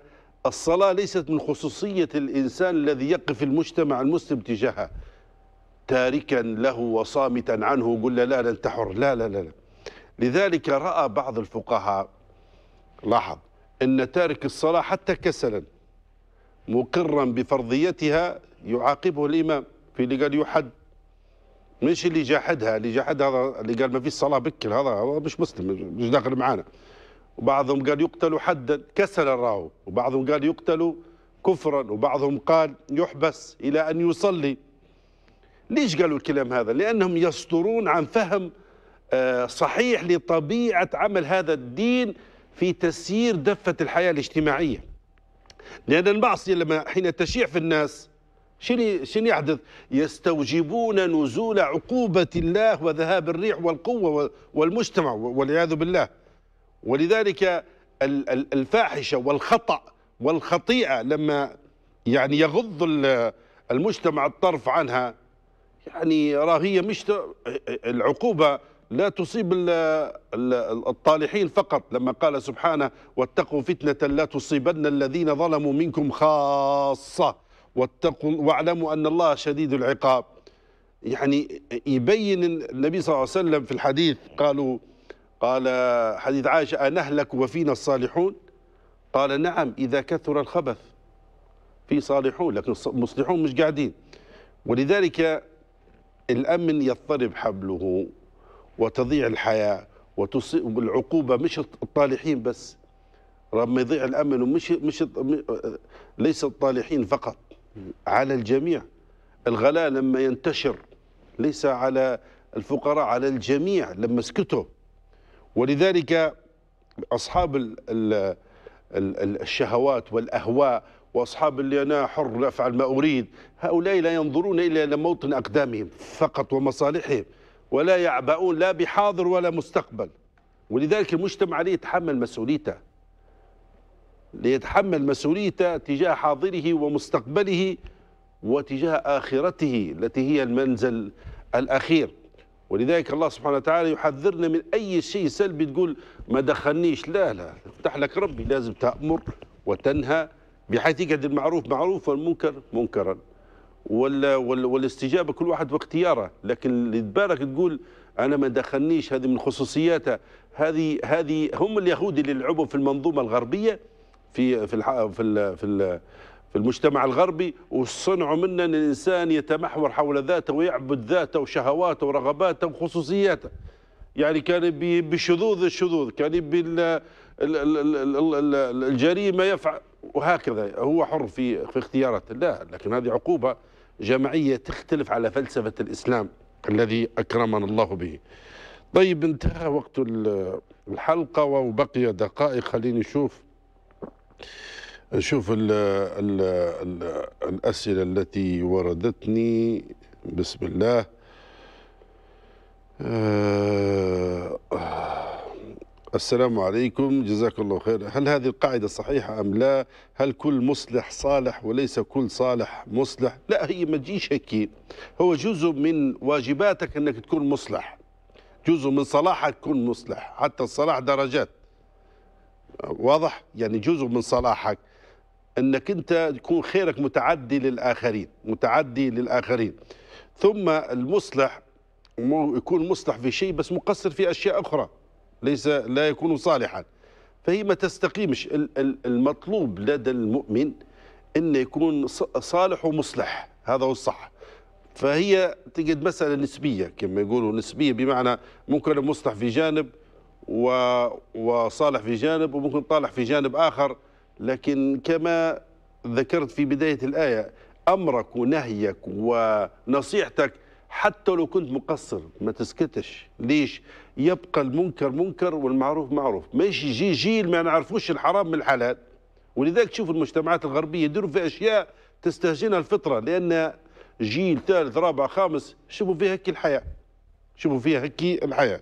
الصلاة ليست من خصوصية الإنسان الذي يقف المجتمع المسلم تجاهها تاركا له وصامتا عنه قل لا لا انت حر لا لا لا, لذلك رأى بعض الفقهاء لاحظ أن تارك الصلاة حتى كسلا مقرا بفرضيتها يعاقبه الإمام في اللي قال يحد مش اللي جاحدها اللي جاحد هذا اللي قال ما فيش صلاة بكر هذا هذا مش مسلم مش داخل معانا وبعضهم قال يقتل حدا كسلا راهو وبعضهم قال يقتل كفرا وبعضهم قال يحبس إلى أن يصلي ليش قالوا الكلام هذا لأنهم يصدرون عن فهم آه، صحيح لطبيعة عمل هذا الدين في تسيير دفة الحياة الاجتماعية لأن المعصية لما حين تشيع في الناس شنو يحدث يستوجبون نزول عقوبة الله وذهاب الريح والقوة والمجتمع والعياذ بالله ولذلك الفاحشه والخطا والخطيئه لما يعني يغض المجتمع الطرف عنها يعني راهي مش العقوبه لا تصيب الطالحين فقط لما قال سبحانه واتقوا فتنه لا تصيبن الذين ظلموا منكم خاصه واتقوا واعلموا ان الله شديد العقاب يعني يبين النبي صلى الله عليه وسلم في الحديث قالوا قال حديث عائشة أنهلك وفينا الصالحون قال نعم إذا كثر الخبث في صالحون لكن المصلحون مش قاعدين ولذلك الأمن يضطرب حبله وتضيع الحياة وتصيب العقوبة مش الطالحين بس رغم يضيع الأمن ومش مش ليس الطالحين فقط على الجميع الغلاء لما ينتشر ليس على الفقراء على الجميع لما سكتوا ولذلك أصحاب الـ الـ الشهوات والأهواء وأصحاب اللي أنا حر أفعل ما أريد هؤلاء لا ينظرون إلا إلى موطن أقدامهم فقط ومصالحهم ولا يعبؤون لا بحاضر ولا مستقبل ولذلك المجتمع عليه يتحمل مسؤوليته ليتحمل مسؤوليته تجاه حاضره ومستقبله وتجاه آخرته التي هي المنزل الأخير ولذلك الله سبحانه وتعالى يحذرنا من أي شيء سلبي تقول ما دخلنيش لا لا افتح لك ربي لازم تأمر وتنهى بحيث يقعد المعروف معروف والمنكر منكرا ولا والاستجابة كل واحد باختياره لكن اللي تبارك تقول أنا ما دخلنيش هذه من خصوصياته هذه هذه هم اليهود اللي لعبوا في المنظومة الغربية في في في, في في المجتمع الغربي وصنعوا منا ان الانسان يتمحور حول ذاته ويعبد ذاته وشهواته ورغباته وخصوصياته يعني كان بشذوذ الشذوذ كان بال الجريمه يفعل وهكذا هو حر في في اختياراته لا لكن هذه عقوبه جماعيه تختلف على فلسفه الاسلام الذي اكرمنا الله به. طيب انتهى وقت الحلقه وبقي دقائق خليني اشوف شوف ال ال ال الأسئلة التي وردتني بسم الله آه السلام عليكم جزاك الله خير هل هذه القاعدة صحيحة أم لا هل كل مصلح صالح وليس كل صالح مصلح لا هي ما تجيش هيك هو جزء من واجباتك أنك تكون مصلح جزء من صلاحك تكون مصلح حتى الصلاح درجات واضح يعني جزء من صلاحك انك انت يكون خيرك متعدي للاخرين متعدي للاخرين ثم المصلح يكون مصلح في شيء بس مقصر في اشياء اخرى ليس لا يكون صالحا فهي ما تستقيمش المطلوب لدى المؤمن انه يكون صالح ومصلح هذا هو الصح فهي تجد مسألة نسبية كما يقولوا نسبية بمعنى ممكن المصلح في جانب و... وصالح في جانب وممكن طالح في جانب آخر لكن كما ذكرت في بداية الآية أمرك ونهيك ونصيحتك حتى لو كنت مقصر ما تسكتش ليش يبقى المنكر منكر والمعروف معروف ماشي يجي جيل ما نعرفوش الحرام من الحلال ولذلك تشوف المجتمعات الغربية يديروا في أشياء تستهجنها الفطرة لأن جيل ثالث رابع خامس شوفوا فيها هكي الحياة شوفوا فيها هكي الحياة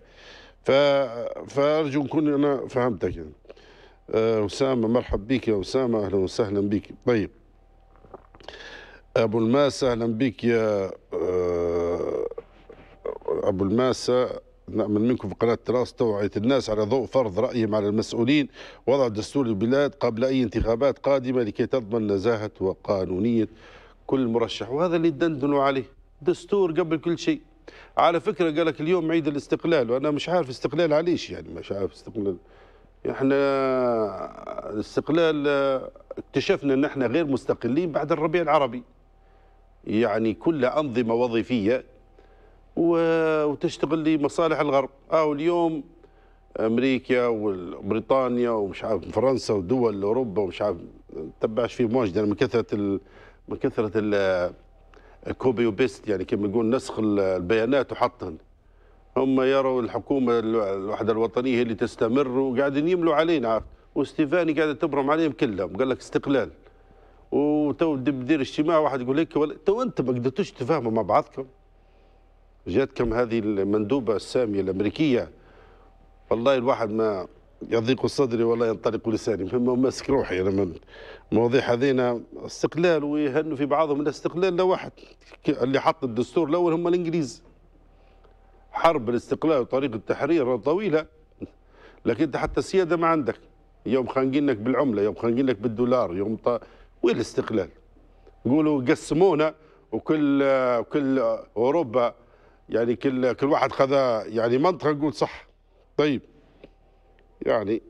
فأرجو نكون أنا فهمتك يعني. آه، أسامة مرحب بك يا أسامة أهلا وسهلا بك طيب أبو الماسة أهلا بك يا آه، أبو الماسة نأمل منكم في قناة تراس توعية الناس على ضوء فرض رأيهم على المسؤولين وضع دستور البلاد قبل أي انتخابات قادمة لكي تضمن نزاهة وقانونية كل مرشح وهذا اللي دندنوا عليه دستور قبل كل شيء على فكرة قالك اليوم عيد الاستقلال وأنا مش عارف استقلال عليش يعني مش عارف استقلال احنا الاستقلال اكتشفنا ان احنا غير مستقلين بعد الربيع العربي يعني كل انظمه وظيفيه وتشتغل لمصالح الغرب اه اليوم امريكا وبريطانيا ومش عارف فرنسا ودول اوروبا ومش عارف تبعش في مواجد يعني من كثره ال... من كثره الكوبي وبيست يعني كما نقول نسخ البيانات وحطهم هم يروا الحكومه الوحده الوطنيه هي اللي تستمر وقاعدين يملوا علينا عارف وستيفاني قاعده تبرم عليهم كلهم قال لك استقلال وتو بدير اجتماع واحد يقول لك تو انت ما قدرتوش تفاهموا مع بعضكم جاتكم هذه المندوبه الساميه الامريكيه والله الواحد ما يضيق صدري والله ينطلق لساني فما ماسك روحي انا مواضيع هذينا استقلال ويهنوا في بعضهم الاستقلال لواحد اللي حط الدستور الاول هم الانجليز حرب الاستقلال وطريق التحرير طويلة لكن انت حتى السيادة ما عندك يوم خانقينك بالعملة يوم خانقينك بالدولار يوم ط... وين الاستقلال يقولوا قسمونا وكل كل أوروبا يعني كل كل واحد خذا يعني منطقة نقول صح طيب يعني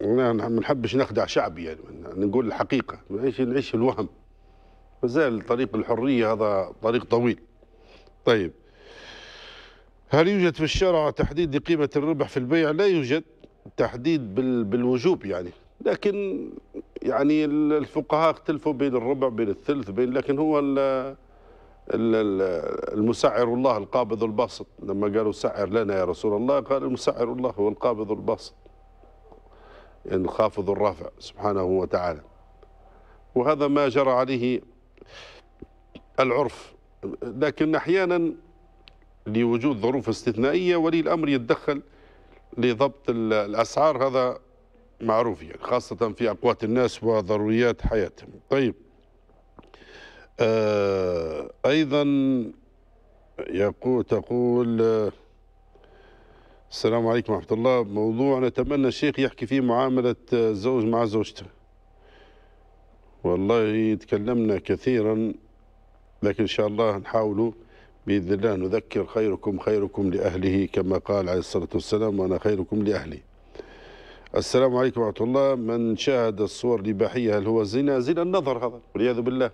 ما نحبش نخدع شعبي يعني نقول الحقيقة نعيش نعيش الوهم مازال طريق الحرية هذا طريق طويل طيب هل يوجد في الشرع تحديد لقيمة الربح في البيع؟ لا يوجد تحديد بالوجوب يعني لكن يعني الفقهاء اختلفوا بين الربع بين الثلث بين لكن هو المسعر الله القابض الباسط لما قالوا سعر لنا يا رسول الله قال المسعر الله هو القابض الباسط يعني الخافض الرافع سبحانه وتعالى وهذا ما جرى عليه العرف لكن احيانا لوجود ظروف استثنائية ولي الأمر يتدخل لضبط الأسعار هذا معروف يعني خاصة في أقوات الناس وضروريات حياتهم طيب آه أيضا يقول تقول آه، السلام عليكم ورحمة الله موضوع نتمنى الشيخ يحكي فيه معاملة الزوج آه، مع زوجته والله تكلمنا كثيرا لكن إن شاء الله نحاولوا بإذن الله نذكر خيركم خيركم لأهله كما قال عليه الصلاة والسلام وأنا خيركم لأهلي السلام عليكم ورحمة الله من شاهد الصور الإباحية هل هو زنا زنا النظر هذا والعياذ بالله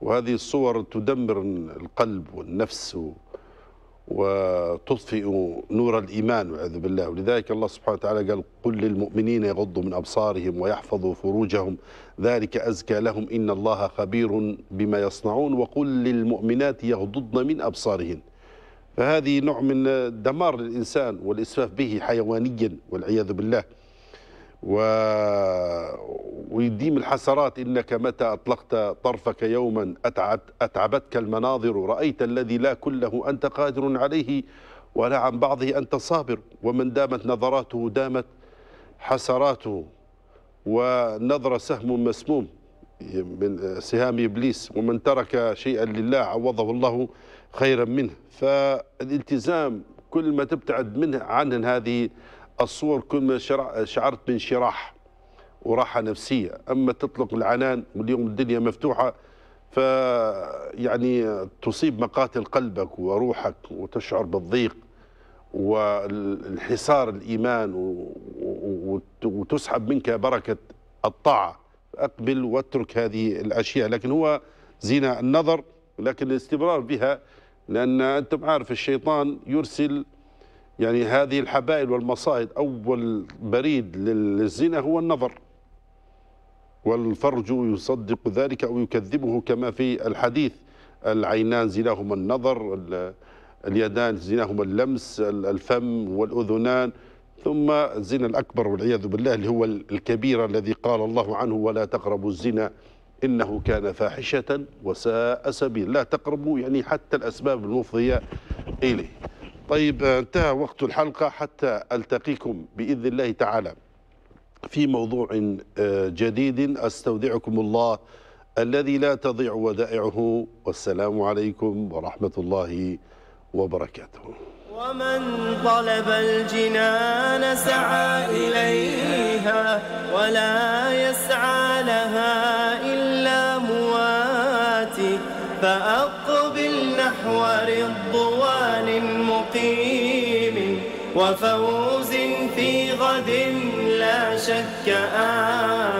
وهذه الصور تدمر القلب والنفس وتطفئ نور الإيمان والعياذ بالله ولذلك الله سبحانه وتعالى قال قل للمؤمنين يغضوا من أبصارهم ويحفظوا فروجهم ذلك أزكى لهم إن الله خبير بما يصنعون وقل للمؤمنات يغضضن من أبصارهن فهذه نوع من دمار الإنسان والإسراف به حيوانيا والعياذ بالله و... ويديم الحسرات إنك متى أطلقت طرفك يوما أتعب أتعبتك المناظر رأيت الذي لا كله أنت قادر عليه ولا عن بعضه أنت صابر ومن دامت نظراته دامت حسراته ونظر سهم مسموم من سهام إبليس ومن ترك شيئا لله عوضه الله خيرا منه فالالتزام كل ما تبتعد منه عن هذه الصور كل شرع شعرت بانشراح وراحة نفسية أما تطلق العنان واليوم الدنيا مفتوحة ف يعني تصيب مقاتل قلبك وروحك وتشعر بالضيق والحصار الإيمان وتسحب منك بركة الطاعة أقبل واترك هذه الأشياء لكن هو زنا النظر لكن الاستمرار بها لأن أنتم عارف الشيطان يرسل يعني هذه الحبائل والمصائد أول بريد للزنا هو النظر والفرج يصدق ذلك أو يكذبه كما في الحديث العينان زناهما النظر اليدان زناهما اللمس الفم والأذنان ثم الزنا الأكبر والعياذ بالله اللي هو الكبير الذي قال الله عنه ولا تقربوا الزنا إنه كان فاحشة وساء سبيل لا تقربوا يعني حتى الأسباب المفضية إليه طيب انتهى وقت الحلقة حتى ألتقيكم بإذن الله تعالى في موضوع آه، جديد أستودعكم الله الذي لا تضيع ودائعه والسلام عليكم ورحمة الله وبركاته ومن طلب الجنان سعى إليها ولا يسعى لها إلا مواتي فأقبل نحو رضا وفوز في غد لا شك آه